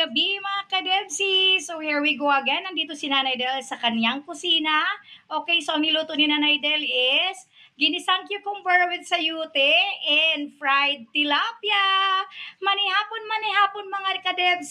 gabi mga kadebsi! So here we go again. Nandito si Nanay Del sa kanyang kusina. Okay, so ang niluto ni Nanay Del is ginisang cucumber with sayute and fried tilapia. Manihapon, manihapon mga kadebs,